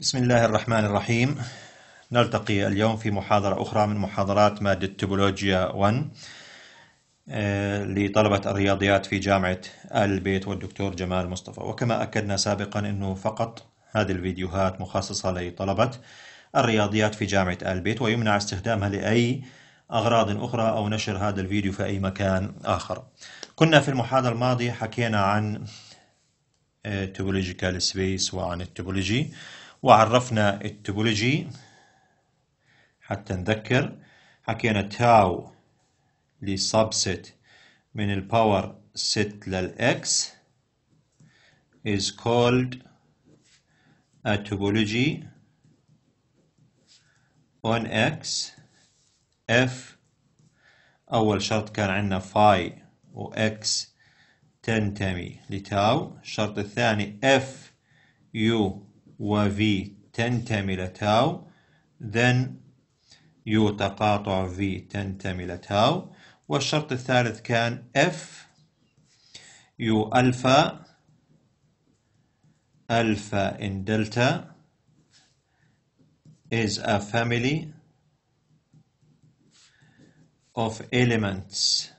بسم الله الرحمن الرحيم نلتقي اليوم في محاضرة أخرى من محاضرات مادة توبولوجيا 1 آه، لطلبة الرياضيات في جامعة آل البيت والدكتور جمال مصطفى وكما أكدنا سابقا أنه فقط هذه الفيديوهات مخصصة لطلبة الرياضيات في جامعة آل البيت ويمنع استخدامها لأي أغراض أخرى أو نشر هذا الفيديو في أي مكان آخر كنا في المحاضرة الماضية حكينا عن توبولوجيكال آه، سبيس وعن التوبولوجي وعرفنا التوبولوجي حتى نذكر حكينا تاو لسبست من الباور ست للإكس is called a topology on x f أول شرط كان عندنا فاي و x تنتمي لتاو الشرط الثاني f u و وV تنتمي تاو then U تقاطع V تنتمي تاو والشرط الثالث كان F U ألفا ألفا إن دلتا is a family of elements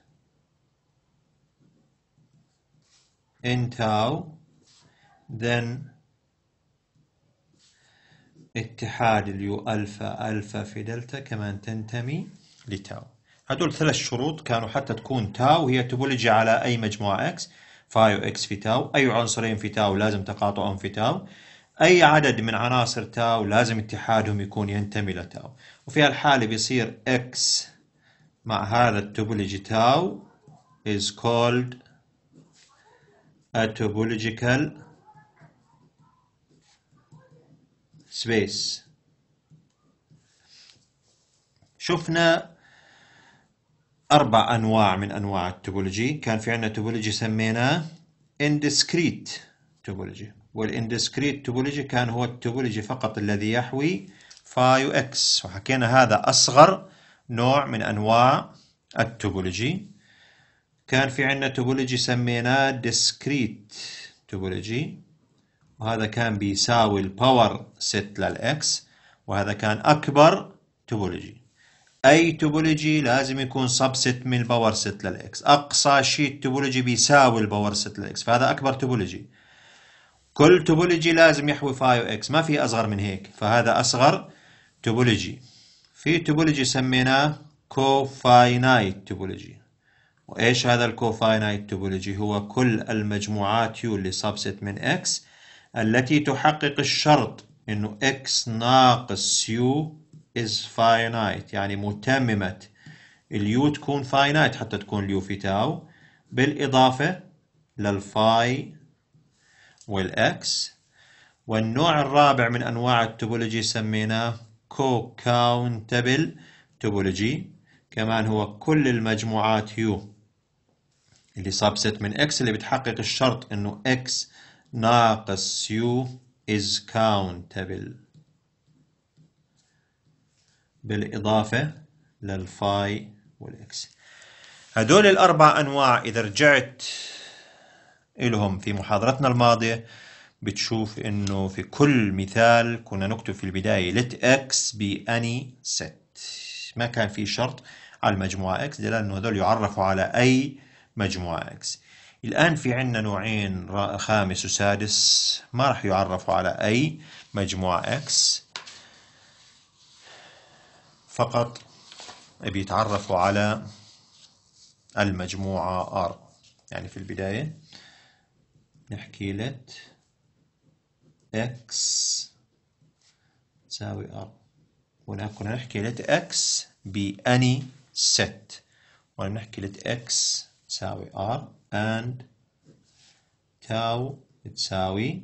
in tau then اتحاد اليو ألفا ألفا في دلتا كمان تنتمي لتاو هدول ثلاث شروط كانوا حتى تكون تاو هي توبولوجي على أي مجموعة إكس فايو اكس في تاو أي عنصرين في تاو لازم تقاطعهم في تاو أي عدد من عناصر تاو لازم اتحادهم يكون ينتمي لتاو وفي هالحالة بيصير إكس مع هذا التوبولوجي تاو is called a topological سبيس شفنا أربع أنواع من أنواع التوبولوجي كان في عندنا توبولوجي سميناه indiscrete توبولوجي والindiscrete توبولوجي كان هو التوبولوجي فقط الذي يحوي فايو اكس وحكينا هذا أصغر نوع من أنواع التوبولوجي كان في عندنا توبولوجي سميناه ديسكريت توبولوجي وهذا كان بيساوي الباور ست للإكس وهذا كان أكبر توبولوجي أي توبولوجي لازم يكون سب ست من الباور ست للإكس أقصى شيء التوبولوجي بيساوي الباور ست للإكس فهذا أكبر توبولوجي كل توبولوجي لازم يحوي فاي إكس ما في أصغر من هيك فهذا أصغر توبولوجي في توبولوجي سميناه كوفاينايت توبولوجي وإيش هذا الكوفاينايت توبولوجي هو كل المجموعات يو اللي سبست من إكس التي تحقق الشرط انه x ناقص u is finite يعني متممة اليو تكون finite حتى تكون اليو في تاو بالإضافة للفاي والإكس والنوع الرابع من أنواع التوبولوجي سميناه كو كاونتبل توبولوجي كمان هو كل المجموعات يو اللي سبست من اكس اللي بتحقق الشرط انه اكس ناقص يو is countable بالإضافة للفاي والإكس هدول الأربع أنواع إذا رجعت إلهم في محاضرتنا الماضية بتشوف إنه في كل مثال كنا نكتب في البداية let x be any set ما كان في شرط على المجموعة x لأنه هدول يعرفوا على أي مجموعة x الآن في عندنا نوعين خامس وسادس ما راح يعرفوا على أي مجموعة X فقط بيتعرفوا على المجموعة R يعني في البداية نحكي let X تساوي R هناك كنا نحكي let X بأني set ونحكي let X تساوي R and تاو تساوي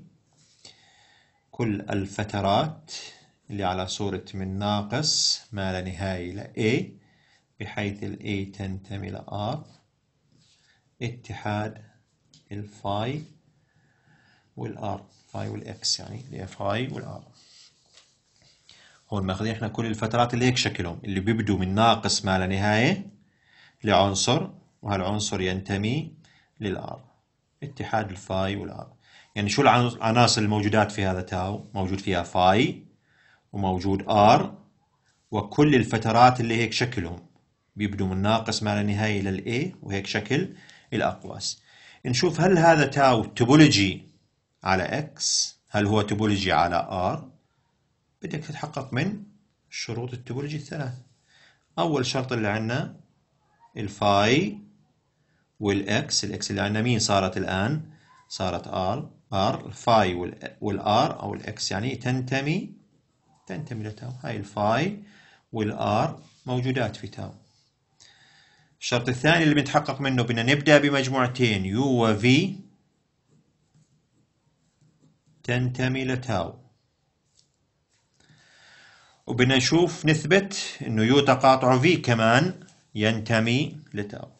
كل الفترات اللي على صورة من ناقص ما لا نهاية إلى A بحيث الـ A تنتمي إلى R اتحاد الفاي Phi فاي والإكس يعني والـ R هون ماخذين احنا كل الفترات اللي هيك شكلهم اللي بيبدوا من ناقص ما لا نهاية لعنصر وهالعنصر ينتمي للار اتحاد الفاي والار يعني شو العناصر الموجودات في هذا تاو موجود فيها فاي وموجود ار وكل الفترات اللي هيك شكلهم بيبدوا من ناقص ما لا نهايه الى الاي وهيك شكل الاقواس نشوف هل هذا تاو توبولوجي على اكس هل هو توبولوجي على ار بدك تتحقق من شروط التوبولوجي الثلاث اول شرط اللي عندنا الفاي والاكس الاكس اللي عندنا مين صارت الان صارت ار ار الفاي والار او الاكس يعني تنتمي تنتمي لتاو هاي الفاي والار موجودات في تاو الشرط الثاني اللي بنتحقق منه بدنا نبدا بمجموعتين يو وفي تنتمي لتاو وبدنا نشوف نثبت انه يو تقاطع في كمان ينتمي لتاو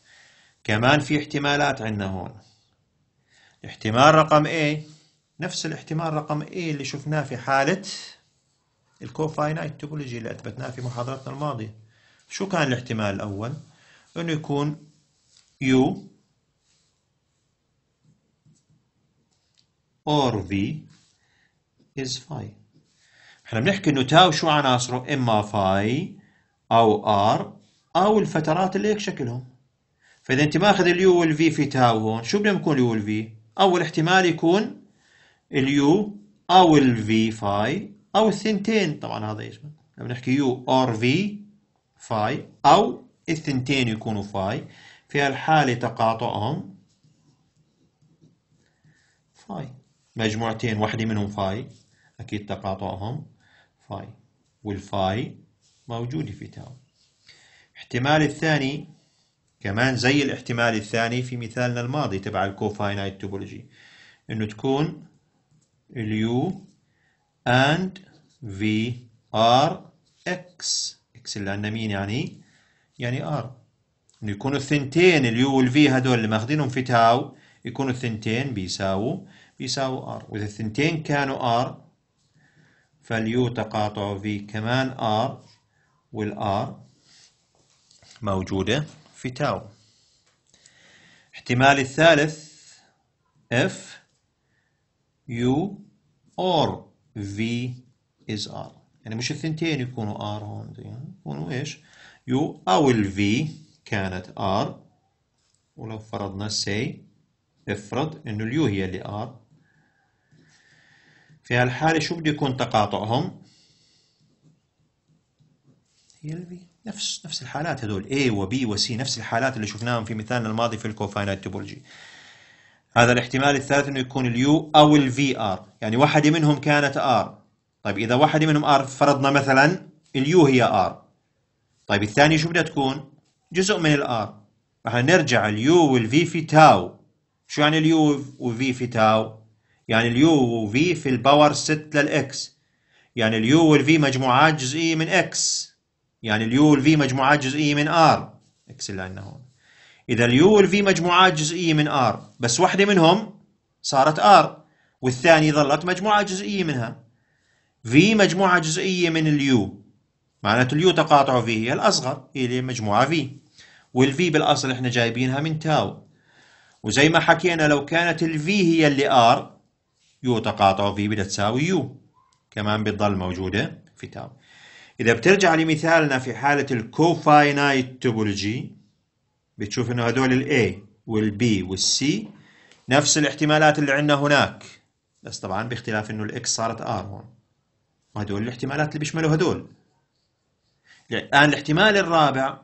كمان في احتمالات عندنا هون احتمال رقم A نفس الاحتمال رقم A اللي شفناه في حالة الكوفاينايت توبولوجي اللي أثبتناه في محاضرتنا الماضية شو كان الاحتمال الأول؟ أنه يكون U or V is phi احنا بنحكي انه تاو شو عناصره اما فاي او ار او الفترات اللي هيك شكلهم فإذا أنت ماخذ اليو والفي في تاو هون شو بدهم يكون اليو والفي؟ أول احتمال يكون اليو أو الفي فاي أو الثنتين طبعا هذا ايش لما نحكي يو أور في فاي أو الثنتين يكونوا فاي في هالحالة تقاطعهم فاي مجموعتين واحدة منهم فاي أكيد تقاطعهم فاي والفاي موجودة في تاو الاحتمال الثاني كمان زي الاحتمال الثاني في مثالنا الماضي تبع الكوفاينايت توبولوجي انه تكون اليو and في ار اكس اكس اللي عندنا مين يعني يعني r انه يكونوا الثنتين اليو والفي هذول اللي ماخذينهم في تاو يكونوا الثنتين بيساووا بيساووا r واذا الثنتين كانوا r فاليو تقاطع v كمان r والار موجوده في تاو احتمال الثالث if you or v is r يعني مش الثنتين يكونوا r هون يكونوا ايش U او ال v كانت r ولو فرضنا say افرض انه U هي اللي r في هالحالة شو بده يكون تقاطعهم هي ال v نفس نفس الحالات هذول A و B و C نفس الحالات اللي شفناهم في مثالنا الماضي في الكوفاينايت توبولوجي هذا الاحتمال الثالث انه يكون اليو او الفي ار يعني واحده منهم كانت ار طيب اذا واحده منهم ار فرضنا مثلا اليو هي ار طيب الثانيه شو بدها تكون جزء من الار راح نرجع اليو والفي في تاو شو يعني اليو وفي في تاو يعني اليو وفي في الباور 6 للاكس يعني اليو والفي مجموعات جزئيه من اكس يعني اليو والفي مجموعات جزئيه من ار اكس اللي عندنا هون اذا اليو والفي مجموعات جزئيه من ار بس واحده منهم صارت ار والثانيه ظلت مجموعه جزئيه منها في مجموعه جزئيه من اليو معناته اليو تقاطعه في هي الاصغر هي اللي مجموعه في والفي بالاصل احنا جايبينها من تاو وزي ما حكينا لو كانت الفي هي اللي ار يو تقاطعه في بدها تساوي يو كمان بتضل موجوده في تاو إذا بترجع لمثالنا في حالة الكوفاينايت توبولوجي بتشوف إنه هدول B والـ C نفس الاحتمالات اللي عندنا هناك بس طبعا باختلاف إنه الإكس صارت R هون وهدول الاحتمالات اللي بيشملوا هدول الآن الاحتمال الرابع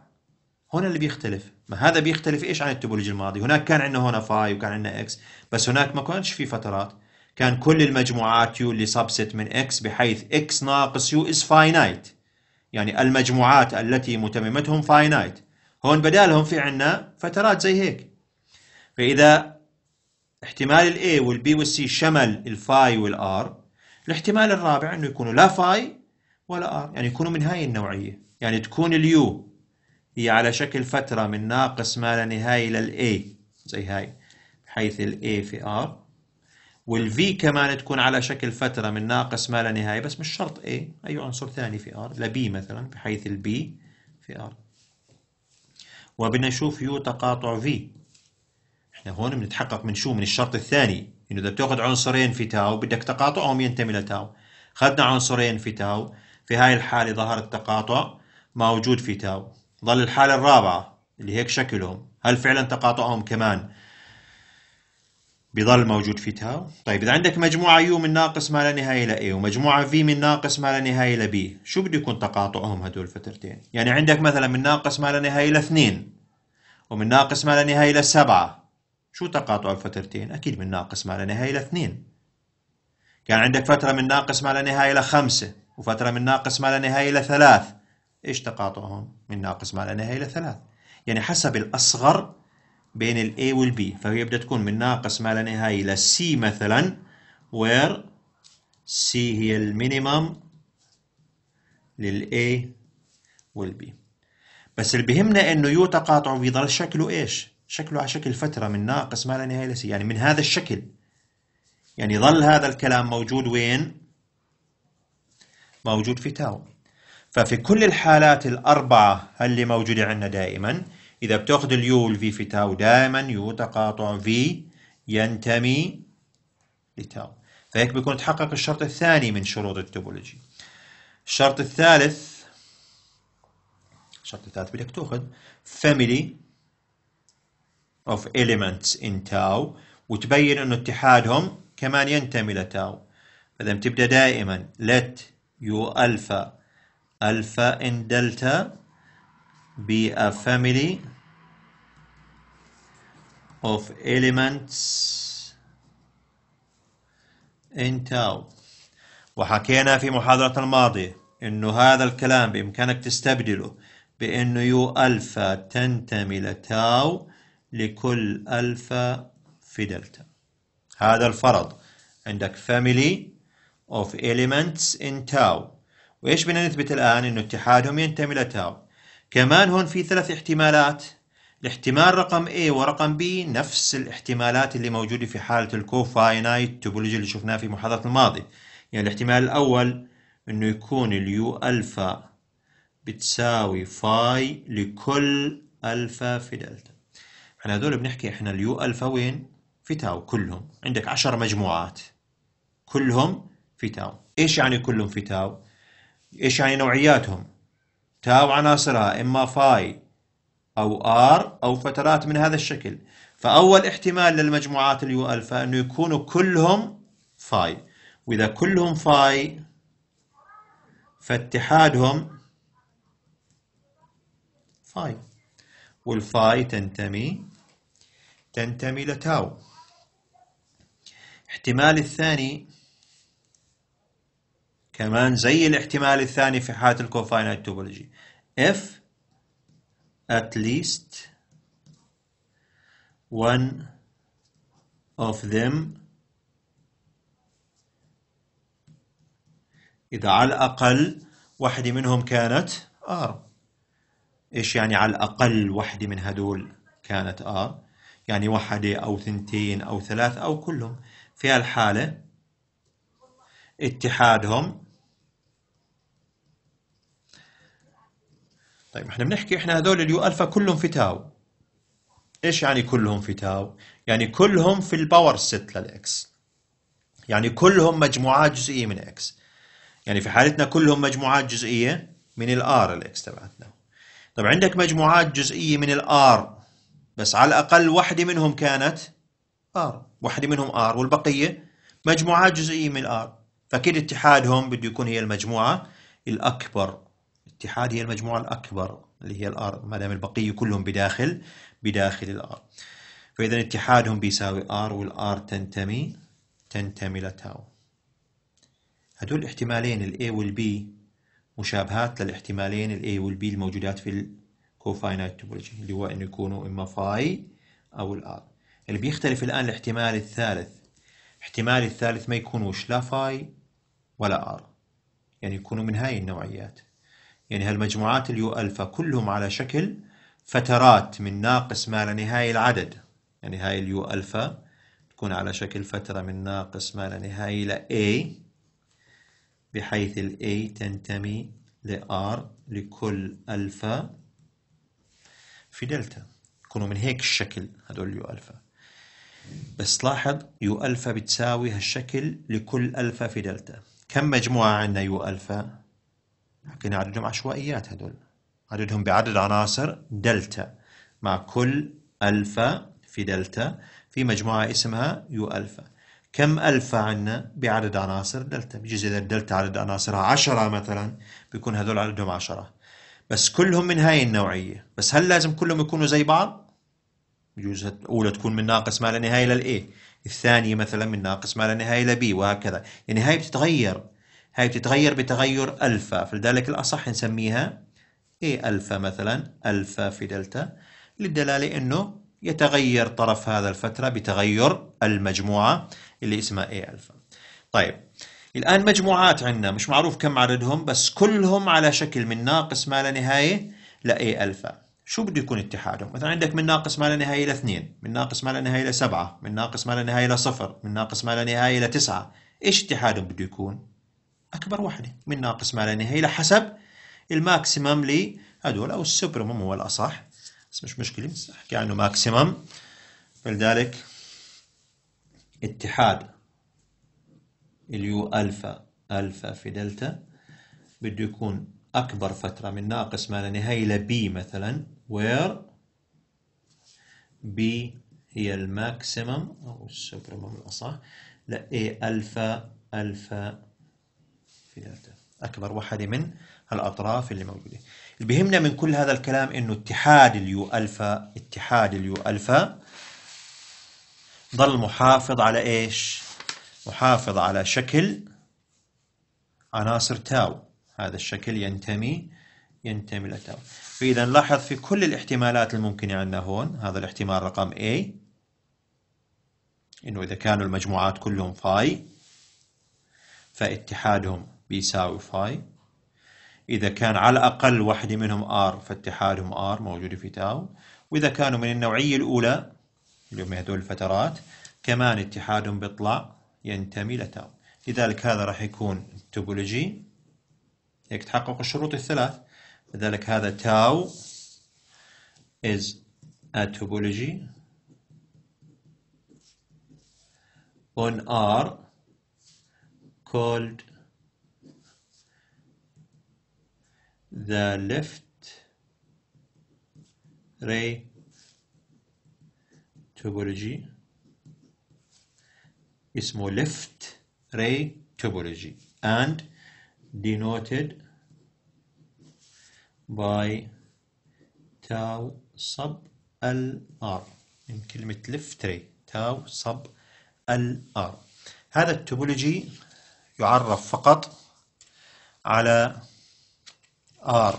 هنا اللي بيختلف ما هذا بيختلف إيش عن التوبولوجي الماضي هناك كان عندنا هنا فاي وكان عندنا إكس بس هناك ما كانش في فترات كان كل المجموعات يو اللي سبست من اكس بحيث اكس ناقص يو از فاينايت يعني المجموعات التي متممتهم فاينايت هون بدالهم في عنا فترات زي هيك فإذا احتمال ال A وال B وال C شمل الفاي والآر الاحتمال الرابع أنه يكونوا لا فاي ولا آر يعني يكونوا من هاي النوعية يعني تكون اليو هي على شكل فترة من ناقص ما لا نهاية لل A زي هاي بحيث ال A في R والفي كمان تكون على شكل فترة من ناقص ما لا نهاية بس مش شرط اي أي عنصر ثاني في ار لبي مثلا بحيث البي في ار وبدنا نشوف يو تقاطع في احنا هون بنتحقق من شو من الشرط الثاني انه اذا بتاخذ عنصرين في تاو بدك تقاطعهم ينتمي لتاو اخذنا عنصرين في تاو في هاي الحالة ظهر التقاطع موجود في تاو ظل الحالة الرابعة اللي هيك شكلهم هل فعلا تقاطعهم كمان بيظل موجود في تاو طيب إذا عندك مجموعة U من ناقص ما لا نهاية إلى A ومجموعة V من ناقص ما لا نهاية إلى B شو بده يكون تقاطعهم هدول الفترتين يعني عندك مثلا من ناقص ما لا نهاية إلى 2 ومن ناقص ما لا نهاية إلى 7 شو تقاطع الفترتين أكيد من ناقص ما لا نهاية إلى 2 كان عندك فترة من ناقص ما لا نهاية إلى 5 وفترة من ناقص ما لا نهاية إلى 3 إيش تقاطعهم من ناقص ما لا نهاية إلى 3 يعني حسب الأصغر بين ال A وال B فهي بدها تكون من ناقص ما لا نهاية إلى C مثلا where C هي المينيمم لل A وال B بس اللي بهمنا انه يو تقاطع بيضل شكله ايش؟ شكله على شكل فترة من ناقص ما لا نهاية إلى C يعني من هذا الشكل يعني ظل هذا الكلام موجود وين؟ موجود في تاو ففي كل الحالات الأربعة اللي موجودة عندنا دائما إذا بتاخذ اليو والفي في تاو دائما يو تقاطع في ينتمي لتاو فهيك بيكون تحقق الشرط الثاني من شروط التوبولوجي الشرط الثالث الشرط الثالث بدك تاخذ family of elements in تاو وتبين انه اتحادهم كمان ينتمي لتاو فاذا بتبدا دائما let يو الفا الفا ان دلتا be a family of elements in tau وحكينا في محاضرة الماضية إنه هذا الكلام بإمكانك تستبدله بإنه يو ألفا تنتمي لتاو لكل ألفا في دلتا هذا الفرض عندك family of elements in tau وإيش بدنا نثبت الآن إنه اتحادهم ينتمي لتاو كمان هون في ثلاث احتمالات الاحتمال رقم A ورقم B نفس الاحتمالات اللي موجودة في حالة الكوفاينايت توبولوجي اللي شفناها في محاضرة الماضي يعني الاحتمال الأول إنه يكون اليو ألفا بتساوي فاي لكل ألفا في دلتا احنا هذول بنحكي احنا اليو ألفا وين؟ في تاو كلهم عندك عشر مجموعات كلهم في تاو ايش يعني كلهم في تاو؟ ايش يعني نوعياتهم؟ تاو عناصرها اما فاي أو R أو فترات من هذا الشكل فأول احتمال للمجموعات اليو ألفا أنه يكونوا كلهم فاي وإذا كلهم فاي فاتحادهم فاي والفاي تنتمي تنتمي لتاو احتمال الثاني كمان زي الاحتمال الثاني في حالة الكوفاينايت توبولوجي اف at least one of them إذا على الأقل واحدة منهم كانت R إيش يعني على الأقل واحدة من هدول كانت R يعني واحدة أو ثنتين أو ثلاث أو كلهم في هالحالة اتحادهم طيب احنا بنحكي احنا هذول اليو الفا كلهم في تاو ايش يعني كلهم في تاو يعني كلهم في الباور ست للاكس يعني كلهم مجموعات جزئيه من اكس يعني في حالتنا كلهم مجموعات جزئيه من الار الاكس تبعتنا طيب عندك مجموعات جزئيه من الار بس على الاقل وحده منهم كانت ار وحده منهم ار والبقيه مجموعات جزئيه من الار فكل اتحادهم بده يكون هي المجموعه الاكبر الاتحاد هي المجموعة الأكبر اللي هي الآر ما دام البقية كلهم بداخل بداخل الآر فإذا اتحادهم بيساوي آر والآر تنتمي تنتمي لتاو هدول الاحتمالين الـ A والـ B مشابهات للاحتمالين الـ A والـ B الموجودات في Co-Finite توبولوجي اللي هو انه يكونوا إما فاي أو الآر اللي بيختلف الآن الاحتمال الثالث الاحتمال الثالث ما يكونوش لا فاي ولا آر يعني يكونوا من هاي النوعيات يعني هالمجموعات اليو ألفا كلهم على شكل فترات من ناقص ما لا نهايه العدد يعني هاي اليو ألفا تكون على شكل فترة من ناقص ما لا نهايه ل A بحيث ال A تنتمي ل R لكل ألفا في دلتا يكونوا من هيك الشكل هدول اليو ألفا بس لاحظ يو ألفا بتساوي هالشكل لكل ألفا في دلتا كم مجموعة عندنا يو ألفا لكن عددهم عشوائيات هدول عددهم بعدد عناصر دلتا مع كل ألفا في دلتا في مجموعة اسمها يو ألفا كم ألفا عندنا بعدد عناصر دلتا بجزء إذا الدلتا عدد عناصرها عشرة مثلا بيكون هذول عددهم عشرة بس كلهم من هاي النوعية بس هل لازم كلهم يكونوا زي بعض؟ بجوز الأولى تكون من ناقص ما لا نهاية للإيه الثانية مثلا من ناقص ما لا نهاية لبي وهكذا يعني هاي بتتغير هاي بتتغير بتغير ألفا فلذلك الأصح نسميها اي ألفا مثلا ألفا في دلتا للدلالة أنه يتغير طرف هذا الفترة بتغير المجموعة اللي اسمها اي ألفا طيب الآن مجموعات عندنا مش معروف كم عددهم بس كلهم على شكل من ناقص ما لا نهاية ل اي ألفا شو بده يكون اتحادهم؟ مثلا عندك من ناقص ما لا نهاية لاثنين، من ناقص ما لا نهاية لسبعة، من ناقص ما لا نهاية لصفر، من ناقص ما لا نهاية لتسعة، ايش اتحادهم بده يكون؟ اكبر وحده من ناقص ما لا نهايه الى حسب الماكسيمم لهذول او السوبرمم هو الاصح بس مش مشكله بس احكي عنه ماكسيمم فلذلك اتحاد اليو الفا الفا في دلتا بده يكون اكبر فتره من ناقص ما لا نهايه الى بي مثلا وير بي هي الماكسيمم او السوبرمم الاصح لا الفا الفا في دلتا أكبر وحدة من الأطراف اللي موجودة اللي بيهمنا من كل هذا الكلام إنه اتحاد اليو ألفا اتحاد اليو ألفا ضل محافظ على إيش؟ محافظ على شكل عناصر تاو هذا الشكل ينتمي ينتمي لتاو فإذا لاحظ في كل الاحتمالات الممكنة عندنا هون هذا الاحتمال رقم A إنه إذا كانوا المجموعات كلهم فاي فاتحادهم بيساوي فاي إذا كان على الأقل واحدة منهم R فاتحادهم R موجودة في تاو وإذا كانوا من النوعية الأولى اللي هم هذول الفترات كمان اتحادهم بيطلع ينتمي لتاو لذلك هذا راح يكون توبولوجي هيك تحقق الشروط الثلاث لذلك هذا تاو is a topology on R called the left ray topology اسمه left ray topology and denoted by tau sub LR من كلمة left ray tau sub LR هذا التوبولوجي يعرف فقط على R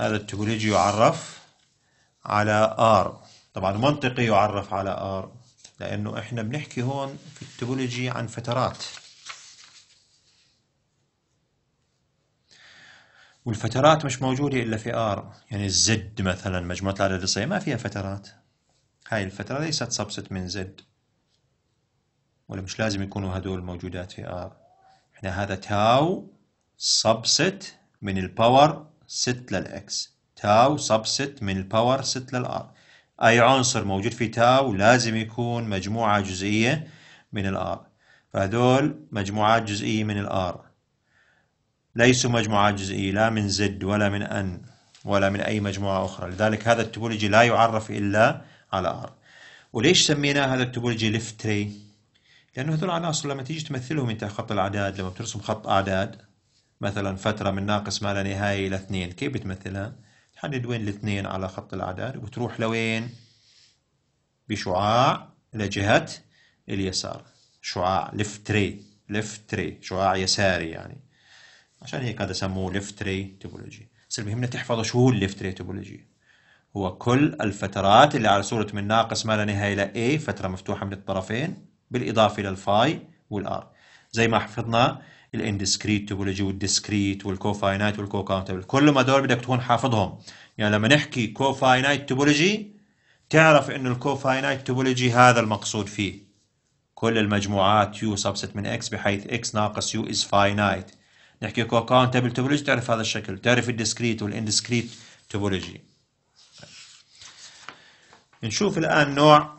هذا التوبولوجي يعرف على R طبعا منطقي يعرف على R لأنه إحنا بنحكي هون في التوبولوجي عن فترات والفترات مش موجودة إلا في آر يعني الزد مثلا مجموعة الأعداد الإصلية ما فيها فترات هاي الفترة ليست سبست من زد ولا مش لازم يكونوا هدول موجودات في آر إحنا هذا تاو سبست من الباور 6 للإكس تاو سبست من الباور 6 للآر أي عنصر موجود في تاو لازم يكون مجموعة جزئية من الآر فهذول مجموعات جزئية من الآر ليسوا مجموعات جزئية لا من زد ولا من أن ولا من أي مجموعة أخرى لذلك هذا التوبولوجي لا يعرف إلا على آر وليش سميناه هذا التوبولوجي ليفت تري؟ لأنه هذول العناصر لما تيجي تمثلهم أنت خط الأعداد لما بترسم خط أعداد مثلا فترة من ناقص ما لا نهاية إلى اثنين كيف بتمثلها؟ تحدد وين الاثنين على خط الأعداد وتروح لوين؟ بشعاع لجهة اليسار شعاع لفت ري لفت ري شعاع يساري يعني عشان هيك هذا سموه لفت ري توبولوجي بس المهم تحفظوا شو هو اللفت ري توبولوجي هو كل الفترات اللي على صورة من ناقص ما لا نهاية إلى A فترة مفتوحة من الطرفين بالإضافة إلى الفاي والآر زي ما حفظنا الاندسكريت توبولوجي والديسكريت والكوفاينايت كاونتبل كل ما دول بدك تكون حافظهم يعني لما نحكي كوفاينايت توبولوجي تعرف انه الكوفاينايت توبولوجي هذا المقصود فيه كل المجموعات يو سبست من اكس بحيث اكس ناقص يو از فاينايت نحكي كو كاونتبل توبولوجي تعرف هذا الشكل تعرف الديسكريت والاندسكريت توبولوجي نشوف الان نوع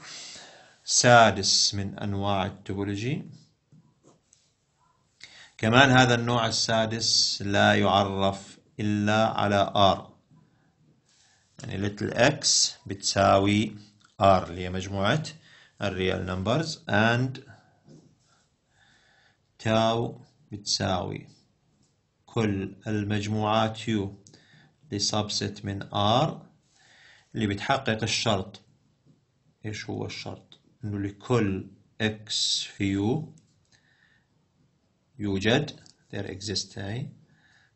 سادس من انواع التوبولوجي كمان هذا النوع السادس لا يعرف إلا على R يعني little x بتساوي R اللي هي مجموعة الريال نمبرز and تاو بتساوي كل المجموعات U لسبست من R اللي بتحقق الشرط ايش هو الشرط انه لكل x في U يوجد there exists هاي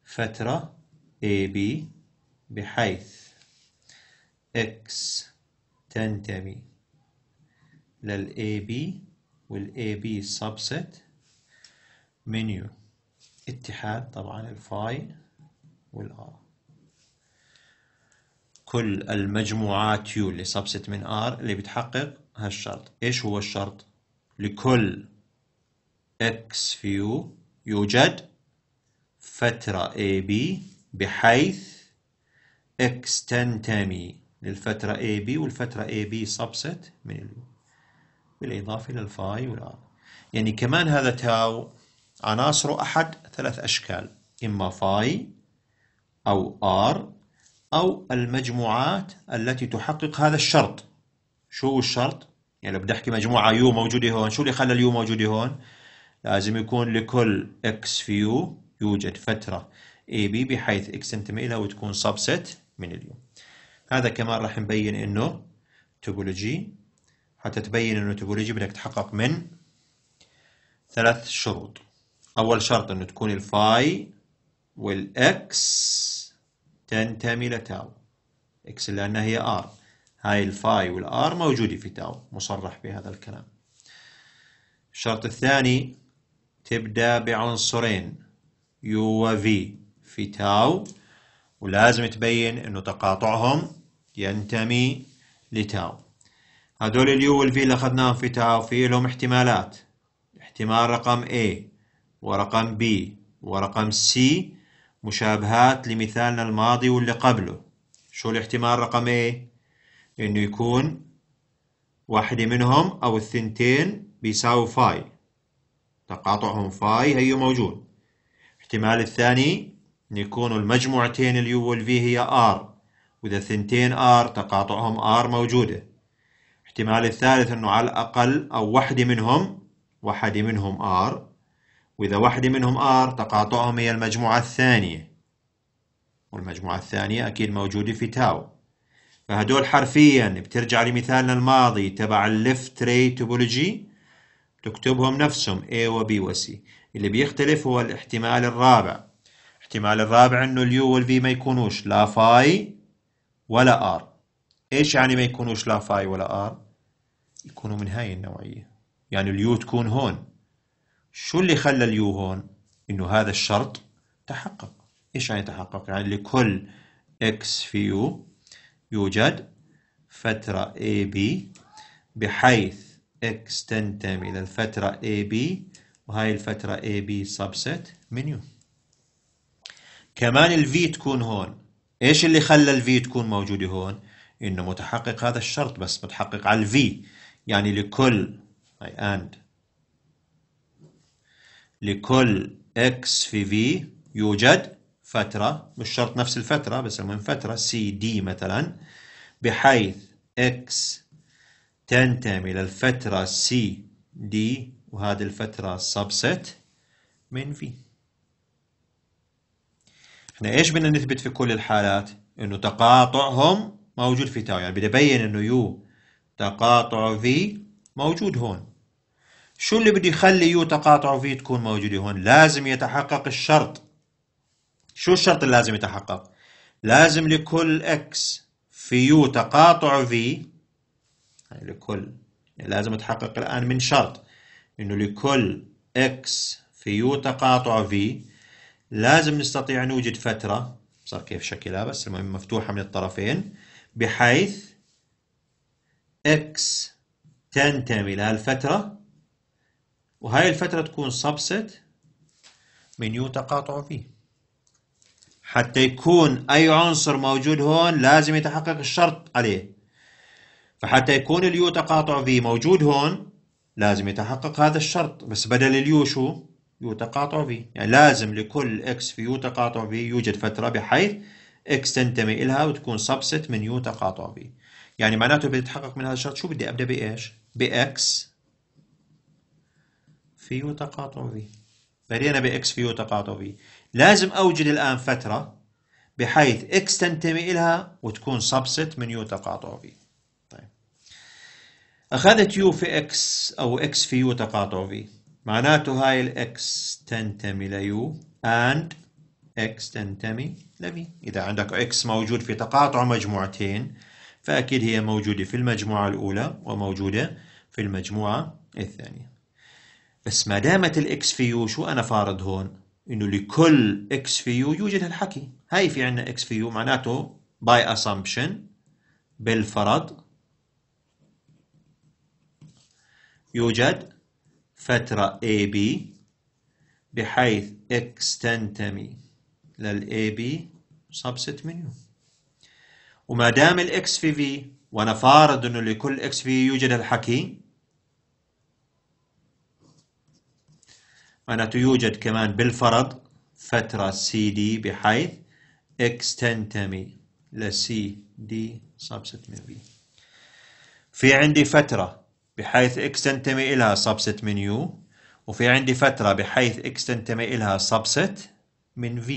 فترة AB بحيث X تنتمي لل AB وال AB subset U اتحاد طبعا الفاي والآر كل المجموعات U اللي subset من R اللي بتحقق هالشرط ايش هو الشرط لكل X U يوجد فترة AB بحيث X تنتمي للفترة AB والفترة AB سبست من U بالإضافة للفاي والآر يعني كمان هذا تاو عناصره أحد ثلاث أشكال إما فاي أو آر أو المجموعات التي تحقق هذا الشرط شو الشرط؟ يعني بدي أحكي مجموعة يو موجودة هون شو اللي خلى U موجودة هون؟ لازم يكون لكل اكس في يو يوجد فترة اي بي بحيث اكس تنتمي لها وتكون سبست من اليو هذا كمان راح نبين انه توبولوجي حتى تبين انه توبولوجي بدك تحقق من ثلاث شروط اول شرط انه تكون الفاي والاكس تنتمي لتاو اكس لانها هي ار هاي الفاي والار موجودة في تاو مصرح بهذا الكلام الشرط الثاني تبدأ بعنصرين يو وفي في تاو ولازم تبين انه تقاطعهم ينتمي لتاو هدول اليو والفي اللي اخذناهم في تاو في لهم احتمالات احتمال رقم A ورقم B ورقم C مشابهات لمثالنا الماضي واللي قبله شو الاحتمال رقم A انه يكون واحدة منهم او الثنتين بيساوي فاي تقاطعهم فاي هيو موجود الاحتمال الثاني أن يكونوا المجموعتين اليو والفي هي ار وإذا ثنتين ار تقاطعهم ار موجودة الاحتمال الثالث أنه على الأقل أو واحدة منهم واحدة منهم ار وإذا واحدة منهم ار تقاطعهم هي المجموعة الثانية والمجموعة الثانية أكيد موجودة في تاو فهدول حرفيا بترجع لمثالنا الماضي تبع اللفت ري توبولوجي تكتبهم نفسهم A و B و C اللي بيختلف هو الاحتمال الرابع الاحتمال الرابع انه اليو والV ما يكونوش لا فاي ولا ار ايش يعني ما يكونوش لا فاي ولا ار يكونوا من هاي النوعيه يعني اليو تكون هون شو اللي خلى اليو هون انه هذا الشرط تحقق ايش يعني تحقق يعني لكل اكس في يو يوجد فتره اي بي بحيث X تنتمي إلى الفترة AB وهاي الفترة AB subset من U كمان الفي تكون هون ايش اللي خلى الفي تكون موجودة هون انه متحقق هذا الشرط بس متحقق على الفي يعني لكل هاي and لكل x في v يوجد فترة مش شرط نفس الفترة بس من فترة سي دي مثلا بحيث x تنتمي للفترة سي دي وهذه الفترة سبست من في احنا ايش بدنا نثبت في كل الحالات انه تقاطعهم موجود في تاو يعني بدي ابين انه يو تقاطع في موجود هون شو اللي بده يخلي يو تقاطع في تكون موجودة هون لازم يتحقق الشرط شو الشرط اللي لازم يتحقق لازم لكل اكس في يو تقاطع في يعني لكل يعني لازم تحقق الآن من شرط إنه لكل x في يو تقاطع v لازم نستطيع نوجد فترة صار كيف شكلها بس المهم مفتوحة من الطرفين بحيث x تنتمي لها الفترة وهاي الفترة تكون سبست من يو تقاطع في حتى يكون أي عنصر موجود هون لازم يتحقق الشرط عليه فحتى يكون اليو تقاطع في موجود هون لازم يتحقق هذا الشرط بس بدل اليو شو يو تقاطع في يعني لازم لكل اكس في يو تقاطع في يوجد فترة بحيث اكس تنتمي إلها وتكون سبست من يو تقاطع في يعني معناته بدي اتحقق من هذا الشرط شو بدي ابدا بايش باكس في يو تقاطع في بدينا باكس في يو تقاطع في لازم اوجد الان فترة بحيث اكس تنتمي إلها وتكون سبست من يو تقاطع في أخذت يو في إكس أو إكس في يو تقاطع في معناته هاي الإكس تنتمي ليو and إكس تنتمي لبي إذا عندك إكس موجود في تقاطع مجموعتين فأكيد هي موجودة في المجموعة الأولى وموجودة في المجموعة الثانية بس ما دامت الإكس في يو شو أنا فارض هون إنه لكل إكس في يو يوجد هالحكي هاي في عندنا إكس في يو معناته باي أسامبشن بالفرض يوجد فترة AB بحيث X تنتمي لل AB subset U وما دام ال X في V وأنا فارض أنه لكل X في يوجد الحكي معناته يوجد كمان بالفرض فترة CD بحيث X تنتمي لسي CD subset من V في عندي فترة بحيث x تنتمي إلها subset من U وفي عندي فترة بحيث x تنتمي إلها subset من V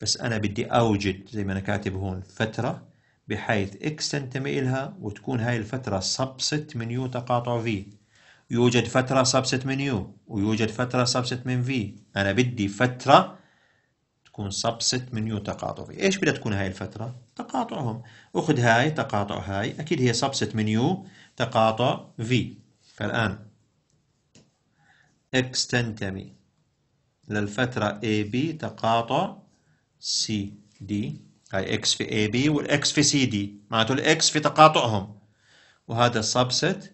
بس أنا بدي أوجد زي ما أنا كاتب هون فترة بحيث x تنتمي إلها وتكون هاي الفترة subset من U تقاطع V يوجد فترة subset من U ويوجد فترة subset من V أنا بدي فترة تكون subset من U تقاطع V إيش بدها تكون هاي الفترة؟ تقاطعهم أخذ هاي تقاطع هاي أكيد هي subset من U تقاطع في فالآن X تنتمي للفترة AB تقاطع CD هاي X في AB والX في CD معناته الإكس في تقاطعهم وهذا subset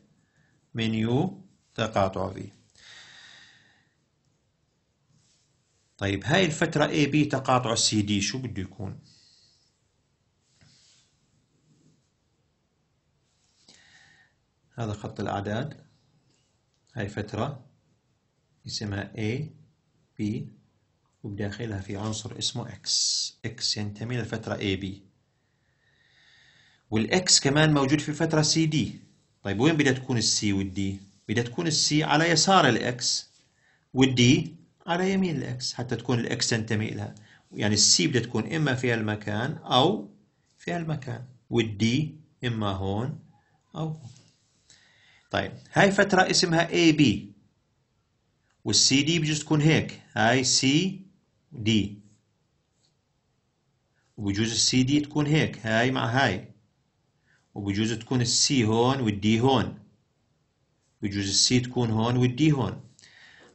من U تقاطع V طيب هاي الفترة AB تقاطع CD شو بده يكون؟ هذا خط الأعداد هاي فترة اسمها A B وبداخلها في عنصر اسمه X X ينتمي للفترة B والX كمان موجود في فترة C D طيب وين بدها تكون السي والدي؟ بدها تكون السي على يسار الإكس والدي على يمين الإكس حتى تكون الإكس تنتمي لها يعني السي بدها تكون إما في هالمكان أو في هالمكان والدي إما هون أو هون طيب هاي فترة اسمها AB والسي دي بجوز تكون هيك هاي سي دي وبجوز السي دي تكون هيك هاي مع هاي وبجوز تكون السي هون والدي هون بجوز السي تكون هون والدي هون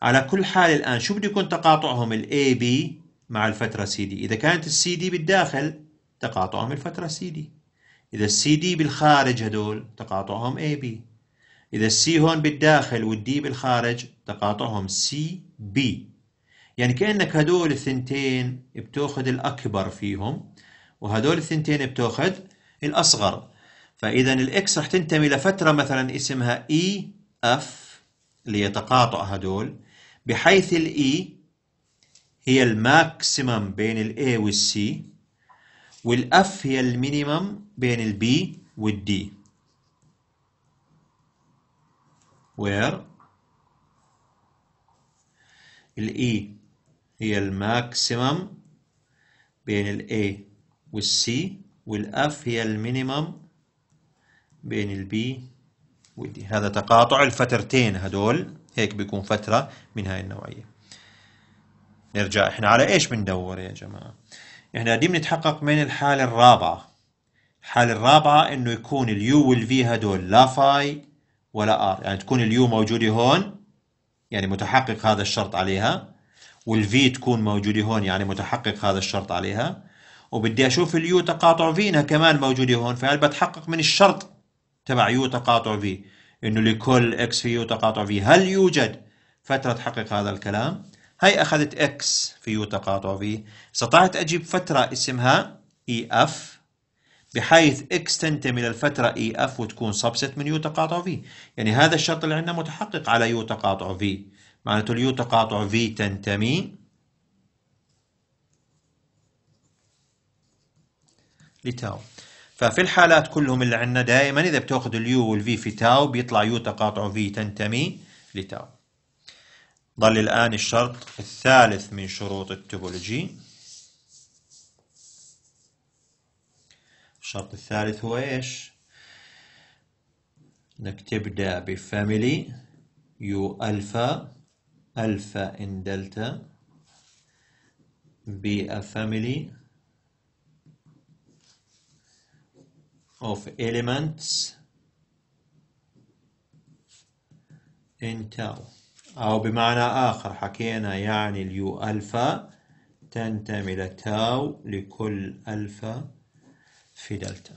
على كل حال الآن شو بده يكون تقاطعهم ال AB مع الفترة CD إذا كانت السي دي بالداخل تقاطعهم الفترة CD إذا السي دي بالخارج هدول تقاطعهم AB إذا السي هون بالداخل والدي بالخارج تقاطعهم سي بي يعني كأنك هدول الثنتين بتاخذ الأكبر فيهم وهدول الثنتين بتاخذ الأصغر فإذا الإكس رح تنتمي لفترة مثلا اسمها إي e أف اللي هي تقاطع هدول بحيث الإي e هي الماكسيمم بين الأي والسي والأف هي المينيمم بين البي والدي where الاي e هي الماكسيمم بين الاي والسي والاف هي المينيمم بين البي والدي هذا تقاطع الفترتين هدول هيك بيكون فترة من هاي النوعية نرجع احنا على ايش بندور يا جماعة احنا دي بنتحقق من الحالة الرابعة الحالة الرابعة انه يكون اليو والفي هدول لا فاي ولا ار يعني تكون اليو موجوده هون يعني متحقق هذا الشرط عليها والفي تكون موجوده هون يعني متحقق هذا الشرط عليها وبدي اشوف اليو تقاطع في انها كمان موجوده هون فهل بتحقق من الشرط تبع يو تقاطع في انه لكل اكس في يو تقاطع في هل يوجد فتره تحقق هذا الكلام هي اخذت اكس في يو تقاطع في استطعت اجيب فتره اسمها اي e اف بحيث اكس تنتمي للفتره اي e اف وتكون سبست من يو تقاطع في يعني هذا الشرط اللي عندنا متحقق على يو تقاطع في معناته U تقاطع في تنتمي لتاو ففي الحالات كلهم اللي عندنا دائما اذا بتاخذ اليو والفي في تاو بيطلع يو تقاطع في تنتمي لتاو ظل الان الشرط الثالث من شروط التوبولوجي الشرط الثالث هو إيش إنك تبدأ بفاميلي يو ألفا ألفا إن دلتا بي a family of elements in tau أو بمعنى آخر حكينا يعني اليو ألفا تنتمي لتاو لكل ألفا في دلتا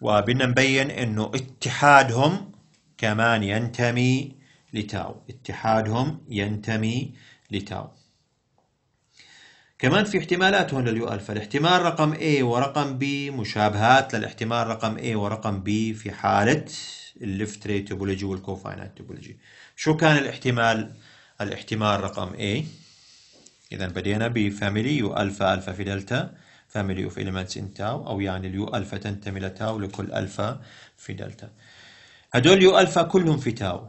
وبدنا نبين انه اتحادهم كمان ينتمي لتاو اتحادهم ينتمي لتاو كمان في احتمالات هون لليو ألفا الاحتمال رقم A ورقم B مشابهات للاحتمال رقم A ورقم B في حالة اللفت ري توبولوجي والكوفاينات توبولوجي شو كان الاحتمال الاحتمال رقم A إذا بدينا بفاميلي يو ألفا ألفا في دلتا family of elements in tau أو يعني اليو ألفا تنتمي لتاو لكل ألفا في دلتا هدول اليو ألفا كلهم في تاو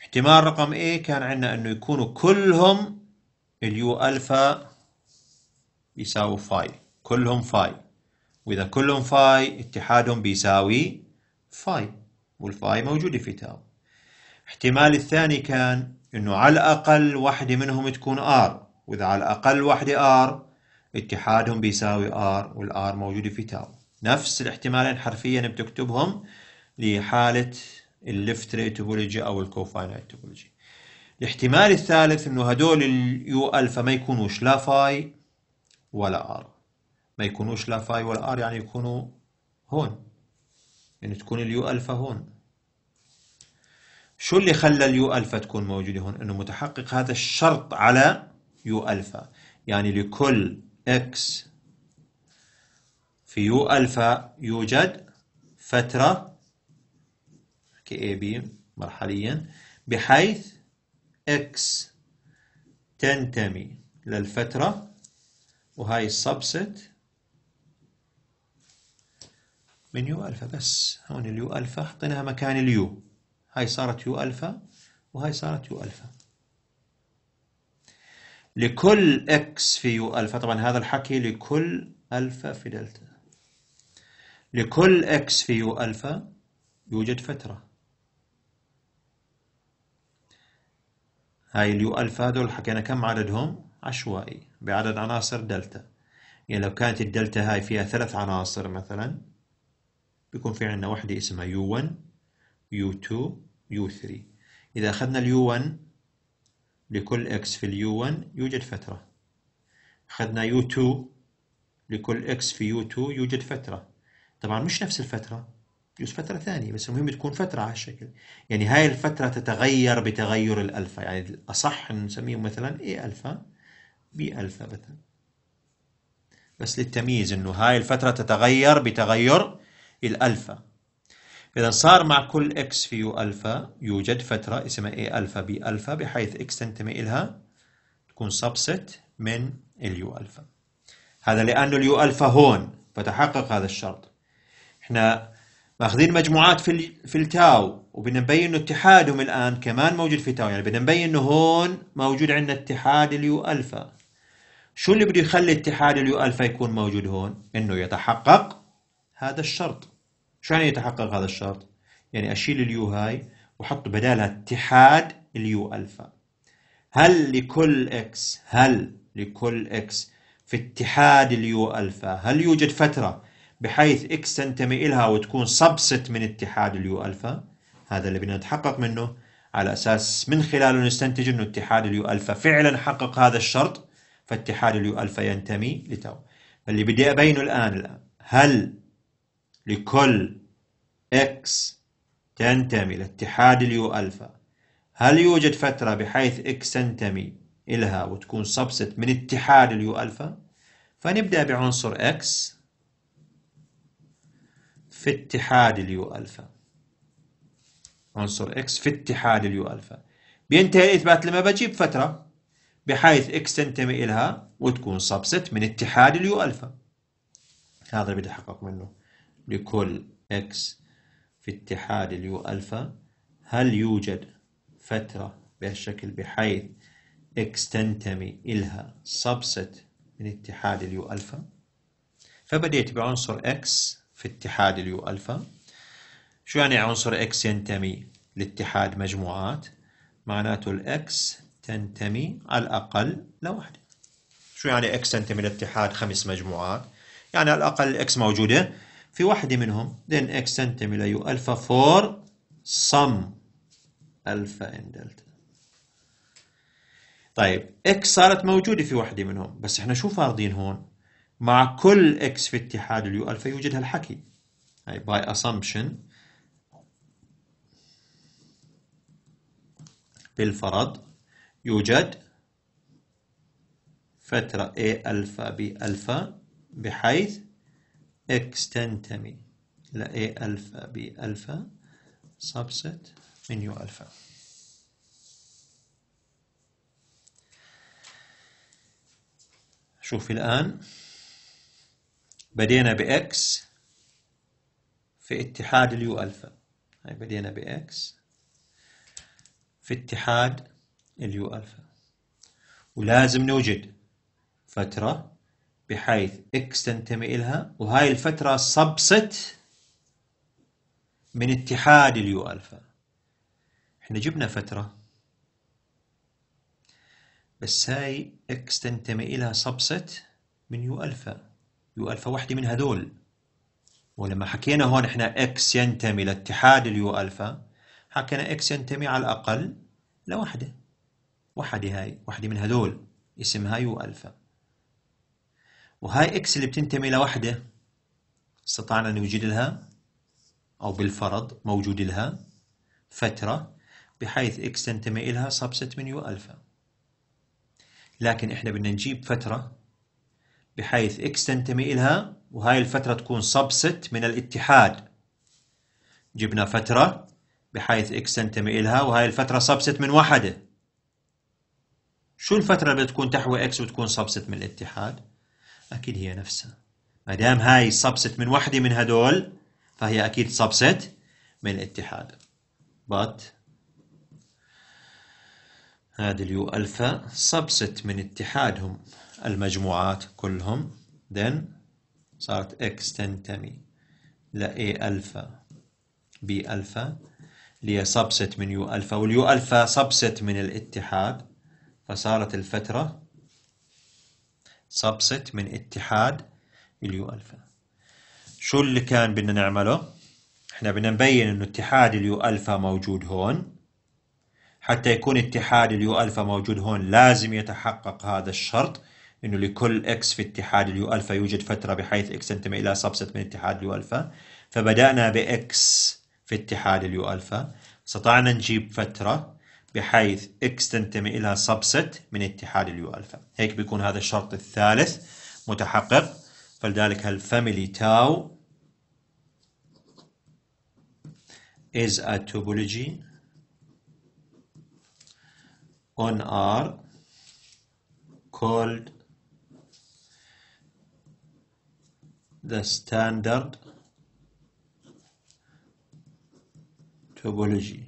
احتمال رقم A كان عندنا أنه يكونوا كلهم اليو ألفا يساوي فاي كلهم فاي وإذا كلهم فاي اتحادهم بيساوي فاي والفاي موجودة في تاو احتمال الثاني كان انه على الاقل واحدة منهم تكون ار واذا على الاقل واحدة ار اتحادهم بيساوي ار والار موجوده في تاو نفس الاحتمالين حرفيا بتكتبهم لحاله اللفت ريت توبولوجي او الكوفاينايت توبولوجي الاحتمال الثالث انه هدول اليو الفا ما يكونوش لا فاي ولا ار ما يكونوش لا فاي ولا ار يعني يكونوا هون يعني تكون اليو الفا هون شو اللي خلى اليو الفا تكون موجوده هون انه متحقق هذا الشرط على يو الفا يعني لكل X في يو ألفا يوجد فترة كي بي مرحليا بحيث X تنتمي للفترة وهاي السبست من يو ألفا بس هون اليو ألفا حطيناها مكان اليو هاي صارت يو ألفا وهاي صارت يو ألفا لكل اكس في يو الفا طبعا هذا الحكي لكل الفا في دلتا لكل اكس في يو الفا يوجد فتره هاي اليو الفا هذول حكينا كم عددهم عشوائي بعدد عناصر دلتا يعني لو كانت الدلتا هاي فيها ثلاث عناصر مثلا بيكون في عندنا وحده اسمها يو 1 يو 2 يو 3 اذا اخذنا اليو 1 لكل x في u1 يوجد فترة أخذنا u2 لكل x في u2 يوجد فترة طبعا مش نفس الفترة يوجد فترة ثانية بس المهم تكون فترة على الشكل يعني هاي الفترة تتغير بتغير الألفا يعني الأصح نسميه مثلا A ألفا B ألفا مثلا بس للتمييز انه هاي الفترة تتغير بتغير الألفا إذا صار مع كل إكس في يو ألفا يوجد فترة اسمها A ألفا B ألفا بحيث إكس تنتمي إلها تكون سبست من اليو ألفا هذا لأنه اليو ألفا هون فتحقق هذا الشرط احنا ماخذين مجموعات في في التاو وبدنا نبين انه اتحادهم الان كمان موجود في تاو يعني بدنا نبين انه هون موجود عندنا اتحاد اليو الفا شو اللي بده يخلي اتحاد اليو الفا يكون موجود هون انه يتحقق هذا الشرط شلون يعني يتحقق هذا الشرط يعني اشيل اليو هاي واحط بدالها اتحاد اليو الفا هل لكل اكس هل لكل اكس في اتحاد اليو الفا هل يوجد فتره بحيث اكس تنتمي الها وتكون سبست من اتحاد اليو الفا هذا اللي بدنا نتحقق منه على اساس من خلاله نستنتج انه اتحاد اليو الفا فعلا حقق هذا الشرط فاتحاد اليو الفا ينتمي لتو اللي بدي ابينه الان الان هل لكل X تنتمي لاتحاد اليو ألفا هل يوجد فترة بحيث X تنتمي إلها وتكون سبست من اتحاد اليو ألفا فنبدأ بعنصر X في اتحاد اليو ألفا عنصر X في اتحاد اليو ألفا بينتهي الإثبات لما بجيب فترة بحيث X تنتمي إلها وتكون سبست من اتحاد اليو ألفا هذا اللي بدي أحقق منه لكل إكس في اتحاد اليو ألفا هل يوجد فترة بهالشكل بحيث إكس تنتمي إلها سبست من اتحاد اليو ألفا فبديت بعنصر إكس في اتحاد اليو ألفا شو يعني عنصر إكس ينتمي لاتحاد مجموعات معناته الإكس تنتمي على الأقل لوحده شو يعني إكس تنتمي لاتحاد خمس مجموعات يعني على الأقل الإكس موجودة في واحدة منهم then x تنتمي ليو ألفا فور سم ألفا إن دلتا طيب x صارت موجودة في واحدة منهم بس احنا شو فارضين هون مع كل x في اتحاد اليو ألفا يوجد هالحكي هاي طيب، باي assumption بالفرض يوجد فترة A ألفا B ألفا بحيث إكس تنتمي A ألفا B ألفا subset من يو ألفا شوفي الآن بدينا بإكس في اتحاد اليو ألفا هاي بدينا بإكس في اتحاد اليو ألفا ولازم نوجد فترة بحيث اكس تنتمي إلها وهاي الفترة سبست من اتحاد اليو ألفا احنا جبنا فترة بس هاي اكس تنتمي إلها سبست من يو ألفا يو ألفا واحدة من هذول ولما حكينا هون احنا اكس ينتمي لاتحاد اليو ألفا حكينا اكس ينتمي على الأقل لوحدة وحدة هاي وحدة من هذول اسمها يو ألفا وهاي اكس اللي بتنتمي لوحدة استطعنا نوجد لها أو بالفرض موجود لها فترة بحيث اكس تنتمي إلها سبست من يو ألفا لكن إحنا بدنا نجيب فترة بحيث اكس تنتمي إلها وهاي الفترة تكون سبست من الاتحاد جبنا فترة بحيث اكس تنتمي إلها وهاي الفترة سبست من وحدة شو الفترة اللي بتكون تحوي اكس وتكون سبست من الاتحاد؟ أكيد هي نفسها ما دام هاي سبست من وحدة من هدول فهي أكيد سبست من الاتحاد but هذه اليو ألفا سبست من اتحادهم المجموعات كلهم then صارت x تنتمي ل A ألفا B ألفا اللي هي من يو ألفا واليو ألفا سبست من الاتحاد فصارت الفترة سبست من اتحاد اليو ألفا شو اللي كان بدنا نعمله احنا بدنا نبين انه اتحاد اليو ألفا موجود هون حتى يكون اتحاد اليو ألفا موجود هون لازم يتحقق هذا الشرط انه لكل اكس في اتحاد اليو ألفا يوجد فترة بحيث اكس تنتمي الى سبست من اتحاد اليو ألفا فبدأنا باكس في اتحاد اليو ألفا استطعنا نجيب فترة بحيث X تنتمي إلى سبست من اتحاد اليو ألفا هيك بيكون هذا الشرط الثالث متحقق فلذلك هالفاميلي تاو is a topology on R called the standard topology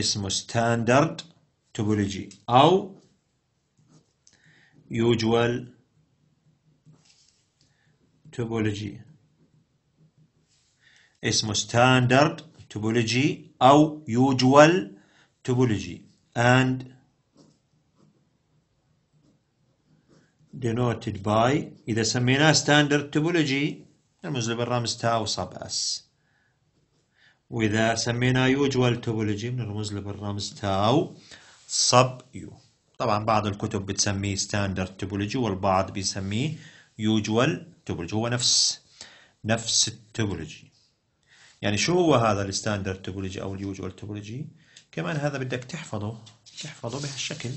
اسمه ستاندرد توبولوجي أو يوجوال توبولوجي اسمه ستاندرد توبولوجي أو يوجوال توبولوجي and denoted by إذا سميناه standard topology نرمز بالرمز تاو وصب اس وإذا سمينا يو جوال توبولوجي بنرمز له بالرمز تاو سب يو طبعا بعض الكتب بتسميه ستاندرد توبولوجي والبعض بيسميه يوجوال توبولوجي هو نفس نفس التوبولوجي يعني شو هو هذا الستاندرد توبولوجي أو اليوجوال توبولوجي كمان هذا بدك تحفظه تحفظه بهالشكل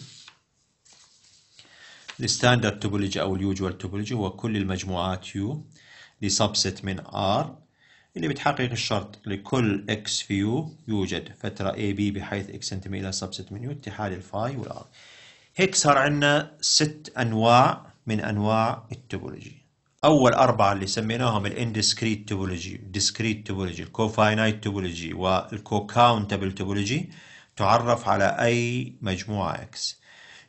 الستاندرد توبولوجي أو اليوجوال توبولوجي هو كل المجموعات U لسبست من R اللي بتحقق الشرط لكل اكس في يو يوجد فترة اي بي بحيث اكس تنتمي الى سبست من يو اتحاد الفاي والار هيك صار عندنا ست انواع من انواع التوبولوجي اول اربعه اللي سميناهم الاندسكريت توبولوجي ديسكريت توبولوجي الكوفاينايت توبولوجي والكوكاونتبل توبولوجي تعرف على اي مجموعه اكس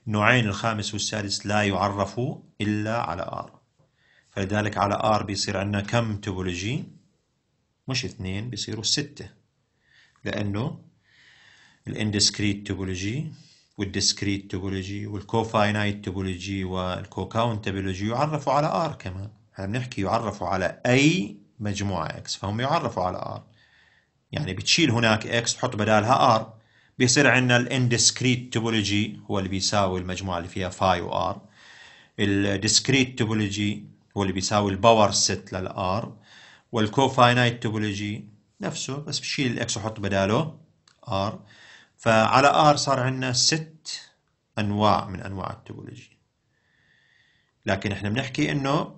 النوعين الخامس والسادس لا يعرفوا الا على ار فلذلك على ار بيصير عندنا كم توبولوجي مش اثنين بيصيروا ستة لأنه الاندسكريت توبولوجي والديسكريت توبولوجي والكوفاينايت توبولوجي والكوكاون توبولوجي يعرفوا على ار كمان احنا بنحكي يعرفوا على اي مجموعة اكس فهم يعرفوا على ار يعني بتشيل هناك اكس تحط بدالها ار بيصير عندنا الاندسكريت توبولوجي هو اللي بيساوي المجموعة اللي فيها فاي وار الديسكريت توبولوجي هو اللي بيساوي الباور ست للار والكوفاينايت توبولوجي نفسه بس بشيل الاكس وحط بداله ار فعلى ار صار عندنا ست انواع من انواع التوبولوجي لكن احنا بنحكي انه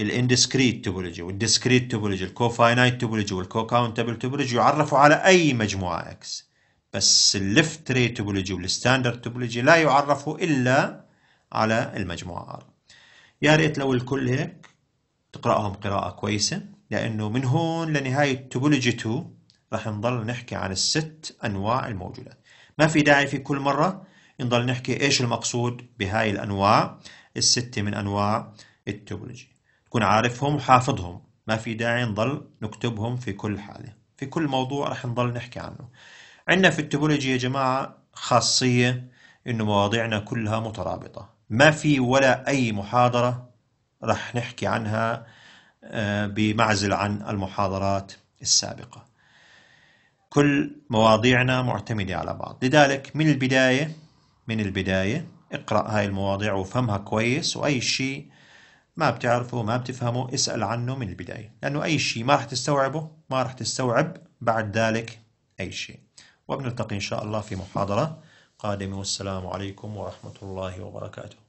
الاندسكريت توبولوجي والديسكريت توبولوجي الكوفاينايت توبولوجي والكوكاونتبل توبولوجي يعرفوا على اي مجموعه اكس بس الليفت ري توبولوجي والستاندرد توبولوجي لا يعرفوا الا على المجموعه ار يا ريت لو الكل هيك تقراهم قراءه كويسه لأنه من هون لنهاية توبولوجي 2 راح نضل نحكي عن الست أنواع الموجودات ما في داعي في كل مرة نضل نحكي إيش المقصود بهاي الأنواع الستة من أنواع التوبولوجي تكون عارفهم وحافظهم ما في داعي نضل نكتبهم في كل حالة في كل موضوع راح نضل نحكي عنه عندنا في التوبولوجي يا جماعة خاصية إنه مواضيعنا كلها مترابطة ما في ولا أي محاضرة راح نحكي عنها آه، بمعزل عن المحاضرات السابقة كل مواضيعنا معتمدة على بعض لذلك من البداية من البداية اقرأ هاي المواضيع وفهمها كويس وأي شيء ما بتعرفه ما بتفهمه اسأل عنه من البداية لأنه أي شيء ما راح تستوعبه ما راح تستوعب بعد ذلك أي شيء وبنلتقي إن شاء الله في محاضرة قادمة والسلام عليكم ورحمة الله وبركاته